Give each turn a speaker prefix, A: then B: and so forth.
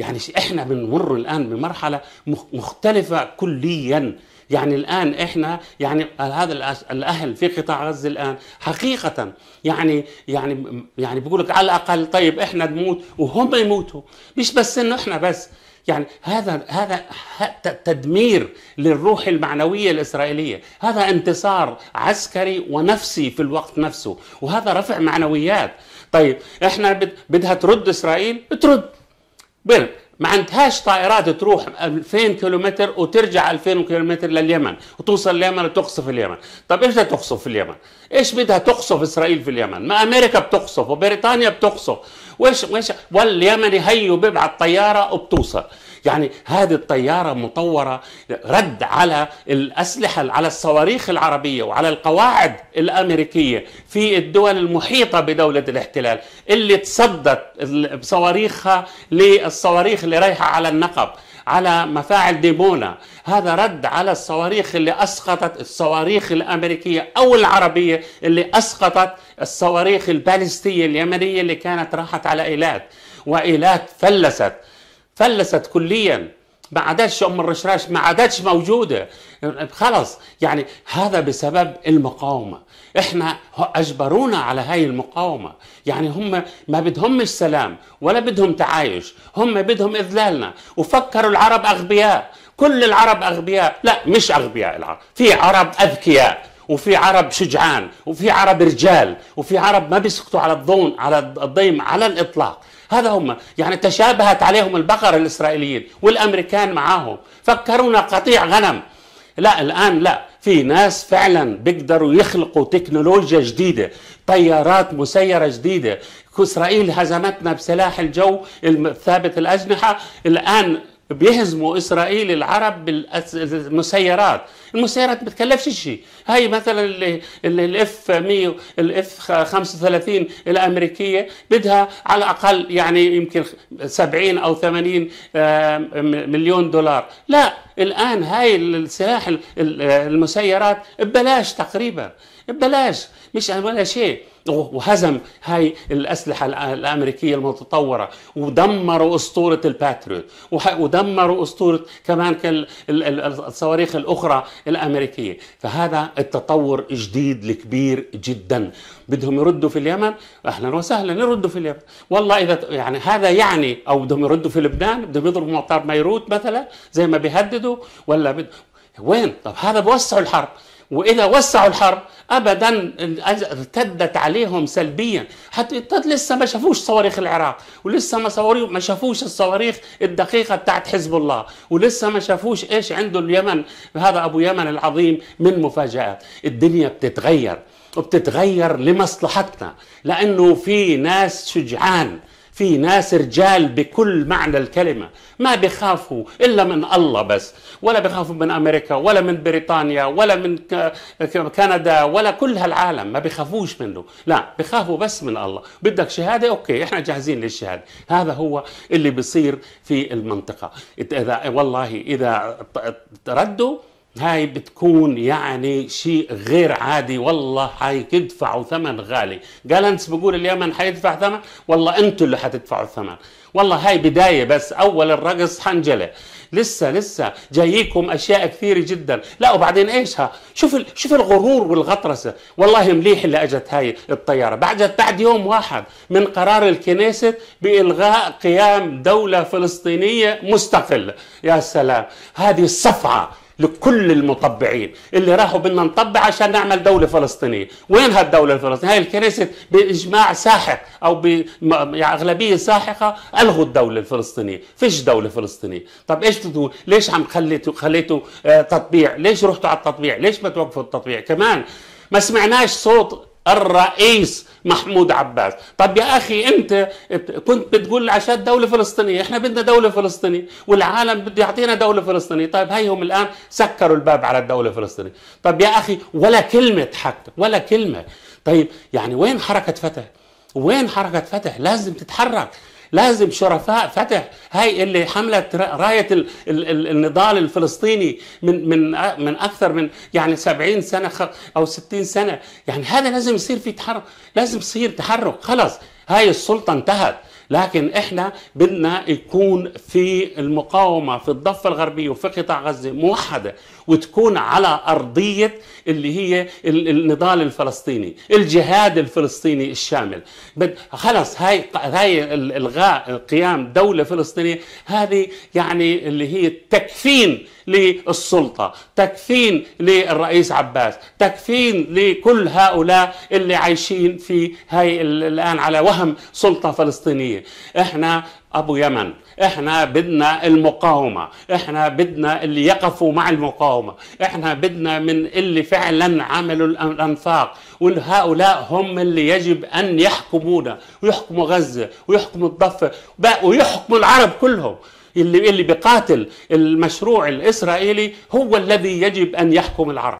A: يعني احنا بنمر الان بمرحله مختلفه كليا يعني الان احنا يعني هذا الاهل في قطاع غزه الان حقيقه يعني يعني يعني بيقول لك على الاقل طيب احنا نموت وهم يموتوا مش بس انه احنا بس يعني هذا هذا تدمير للروح المعنويه الاسرائيليه، هذا انتصار عسكري ونفسي في الوقت نفسه، وهذا رفع معنويات. طيب احنا بدها ترد اسرائيل؟ ترد بل ما عندهاش طائرات تروح 2000 كيلومتر وترجع 2000 كيلومتر لليمن وتوصل اليمن وتقصف اليمن طب ايش بدها تقصف في اليمن ايش بدها تقصف اسرائيل في اليمن ما امريكا بتقصف وبريطانيا بتقصف وايش وايش واليمني هيو بيبعت طياره وبتوصل يعني هذه الطيارة مطورة رد على الأسلحة على الصواريخ العربية وعلى القواعد الأمريكية في الدول المحيطة بدولة الاحتلال اللي تصدت بصواريخها للصواريخ اللي رايحة على النقب على مفاعل ديمونا هذا رد على الصواريخ اللي أسقطت الصواريخ الأمريكية أو العربية اللي أسقطت الصواريخ البالستية اليمنية اللي كانت راحت على إيلات وإيلات فلست فلست كليا ما عادتش ام الرشراش ما عادتش موجوده خلص يعني هذا بسبب المقاومه احنا اجبرونا على هاي المقاومه يعني هم ما بدهمش سلام ولا بدهم تعايش هم بدهم اذلالنا وفكروا العرب اغبياء كل العرب اغبياء لا مش اغبياء العرب في عرب اذكياء وفي عرب شجعان وفي عرب رجال وفي عرب ما بيسكتوا على الضون على الضيم على الاطلاق هذا هم يعني تشابهت عليهم البقر الاسرائيليين والامريكان معاهم فكرونا قطيع غنم لا الان لا في ناس فعلا بيقدروا يخلقوا تكنولوجيا جديده طيارات مسيره جديده اسرائيل هزمتنا بسلاح الجو الثابت الاجنحه الان بيهزموا اسرائيل العرب بالمسيرات المسيرات ما بتكلفش شيء هاي مثلا الاف 100 الاف 35 الامريكيه بدها على الاقل يعني يمكن 70 او 80 آه، مليون دولار لا الان هاي السلاح المسيرات ببلاش تقريبا ببلاش مش ولا شيء وهزم هاي الأسلحة الأمريكية المتطورة ودمروا أسطورة الباتريوت ودمروا أسطورة كمان الصواريخ الأخرى الأمريكية فهذا التطور جديد الكبير جدا بدهم يردوا في اليمن أهلا وسهلا يردوا في اليمن والله إذا يعني هذا يعني أو بدهم يردوا في لبنان بدهم يضربوا مطار بيروت مثلا زي ما بيهددوا ولا بد... وين طب هذا بوسعوا الحرب واذا وسعوا الحرب ابدا ارتدت عليهم سلبيا حتى لسه ما شافوش صواريخ العراق ولسه ما صواريخ ما شافوش الصواريخ الدقيقه بتاعت حزب الله ولسه ما شافوش ايش عنده اليمن هذا ابو يمن العظيم من مفاجات الدنيا بتتغير وبتتغير لمصلحتنا لانه في ناس شجعان في ناس رجال بكل معنى الكلمة ما بيخافوا إلا من الله بس ولا بيخافوا من أمريكا ولا من بريطانيا ولا من كندا ولا كل هالعالم ما بيخافوش منه لا بيخافوا بس من الله بدك شهادة أوكي إحنا جاهزين للشهادة هذا هو اللي بيصير في المنطقة إذا والله إذا تردوا هاي بتكون يعني شيء غير عادي والله تدفعوا ثمن غالي جالنس بيقول اليمن حيدفع ثمن والله انتوا اللي حتدفعوا الثمن والله هاي بداية بس أول الرقص حنجلة لسه لسه جاييكم أشياء كثيرة جدا لا وبعدين إيش ها شوف ال... شوف الغرور والغطرسة والله مليح اللي أجت هاي الطيارة بعد بعد يوم واحد من قرار الكنيسة بإلغاء قيام دولة فلسطينية مستقلة يا سلام هذه الصفعة لكل المطبعين اللي راحوا بدنا نطبع عشان نعمل دوله فلسطينيه وين هالدوله الفلسطينيه هاي الكنيسة باجماع ساحق او باغلبيه يعني ساحقه الغوا الدوله الفلسطينيه فيش دوله فلسطينيه طب ايش بتقول؟ ليش عم خليتوا خليتوا آه، تطبيع ليش رحتوا على التطبيع ليش ما توقفوا التطبيع كمان ما سمعناش صوت الرئيس محمود عباس طب يا أخي أنت كنت بتقول عشان دولة فلسطينية إحنا بدنا دولة فلسطينية والعالم بده يعطينا دولة فلسطينية طيب هيهم الآن سكروا الباب على الدولة الفلسطينية طب يا أخي ولا كلمة حتى ولا كلمة طيب يعني وين حركة فتح وين حركة فتح لازم تتحرك لازم شرفاء فتح هاي اللي حملت رايه النضال الفلسطيني من من من اكثر من يعني 70 سنه او 60 سنه يعني هذا لازم يصير في تحرك لازم يصير تحرك خلص هاي السلطه انتهت لكن احنا بدنا يكون في المقاومه في الضفه الغربيه وفي قطاع غزه موحده وتكون على أرضية اللي هي النضال الفلسطيني الجهاد الفلسطيني الشامل خلص هاي هاي الغاء قيام دولة فلسطينية هذه يعني اللي هي تكفين للسلطة تكفين للرئيس عباس تكفين لكل هؤلاء اللي عايشين في هاي الآن على وهم سلطة فلسطينية احنا ابو يمن احنا بدنا المقاومه احنا بدنا اللي يقفوا مع المقاومه احنا بدنا من اللي فعلا عملوا الانفاق وهؤلاء هم اللي يجب ان يحكمونا ويحكموا غزه ويحكموا الضفه ويحكموا العرب كلهم اللي اللي بيقاتل المشروع الاسرائيلي هو الذي يجب ان يحكم العرب